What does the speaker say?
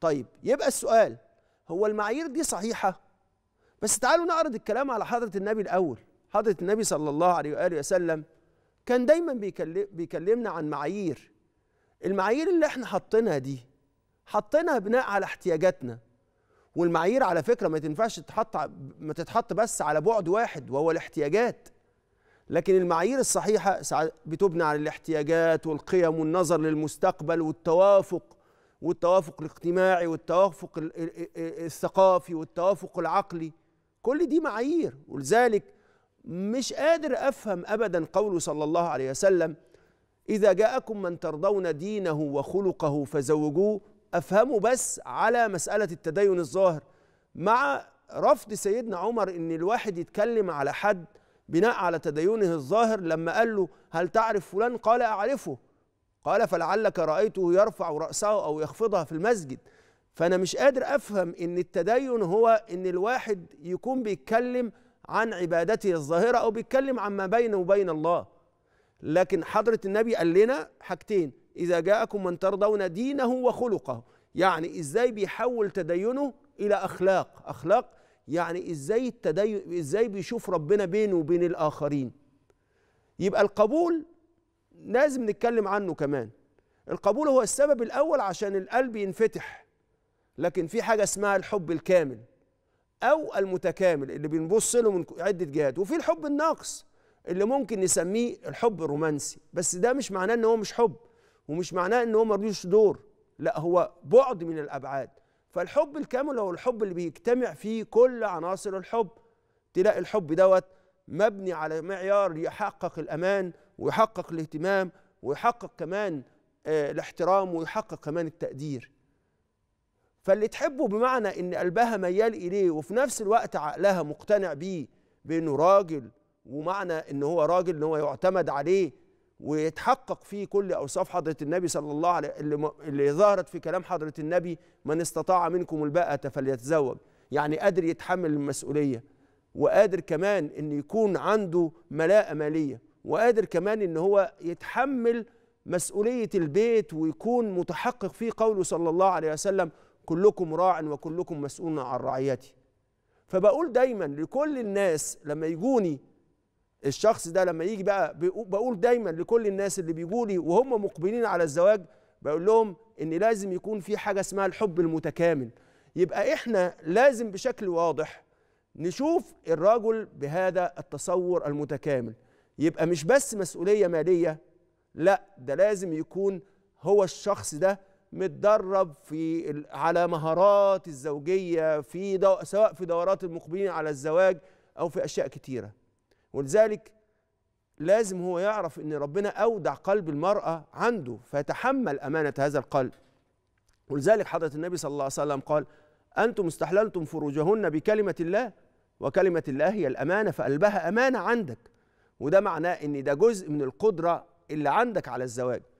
طيب يبقى السؤال هو المعايير دي صحيحه بس تعالوا نعرض الكلام على حضره النبي الاول حضره النبي صلى الله عليه واله وسلم كان دايما بيكلم بيكلمنا عن معايير المعايير اللي احنا حاطينها دي حاطينها بناء على احتياجاتنا والمعايير على فكره ما تنفعش تتحط ما تتحط بس على بعد واحد وهو الاحتياجات لكن المعايير الصحيحه بتبنى على الاحتياجات والقيم والنظر للمستقبل والتوافق والتوافق الاجتماعي والتوافق الثقافي والتوافق العقلي كل دي معايير ولذلك مش قادر افهم ابدا قوله صلى الله عليه وسلم اذا جاءكم من ترضون دينه وخلقه فزوجوه افهموا بس على مساله التدين الظاهر مع رفض سيدنا عمر ان الواحد يتكلم على حد بناء على تدينه الظاهر لما قال له هل تعرف فلان قال اعرفه قال فلعلك رأيته يرفع رأسه أو يخفضها في المسجد فأنا مش قادر أفهم إن التدين هو إن الواحد يكون بيتكلم عن عبادته الظاهرة أو بيتكلم عن ما بينه وبين الله لكن حضرة النبي قال لنا حاجتين إذا جاءكم من ترضون دينه وخلقه يعني إزاي بيحول تدينه إلى أخلاق أخلاق يعني إزاي التدين إزاي بيشوف ربنا بينه وبين الآخرين يبقى القبول لازم نتكلم عنه كمان القبول هو السبب الأول عشان القلب ينفتح لكن في حاجة اسمها الحب الكامل أو المتكامل اللي بنبص له من عدة جهات وفي الحب الناقص اللي ممكن نسميه الحب الرومانسي بس ده مش معناه ان هو مش حب ومش معناه ان هو ملوش دور لا هو بعد من الابعاد فالحب الكامل هو الحب اللي بيجتمع فيه كل عناصر الحب تلاقي الحب دوت مبني على معيار يحقق الامان ويحقق الاهتمام ويحقق كمان آه، الاحترام ويحقق كمان التقدير فاللي تحبه بمعنى ان قلبها ميال اليه وفي نفس الوقت عقلها مقتنع بيه بانه راجل ومعنى ان هو راجل ان هو يعتمد عليه ويتحقق فيه كل اوصاف حضره النبي صلى الله عليه اللي, اللي ظهرت في كلام حضره النبي من استطاع منكم الباءة فليتزوج يعني قادر يتحمل المسؤوليه وقادر كمان ان يكون عنده ملاءه ماليه وقادر كمان ان هو يتحمل مسؤوليه البيت ويكون متحقق فيه قوله صلى الله عليه وسلم كلكم راع وكلكم مسؤول عن رعيته فبقول دايما لكل الناس لما يجوني الشخص ده لما يجي بقى بقول دايما لكل الناس اللي بيجوني وهم مقبلين على الزواج بقول لهم ان لازم يكون في حاجه اسمها الحب المتكامل يبقى احنا لازم بشكل واضح نشوف الرجل بهذا التصور المتكامل يبقى مش بس مسؤولية مالية لا ده لازم يكون هو الشخص ده متدرب في على مهارات الزوجية في دو سواء في دورات المقبلين على الزواج أو في أشياء كتيرة ولذلك لازم هو يعرف أن ربنا أودع قلب المرأة عنده فيتحمل أمانة هذا القلب ولذلك حضرة النبي صلى الله عليه وسلم قال أنتم استحللتم فروجهن بكلمة الله وكلمة الله هي الأمانة فقلبها أمانة عندك وده معناه ان ده جزء من القدره اللي عندك على الزواج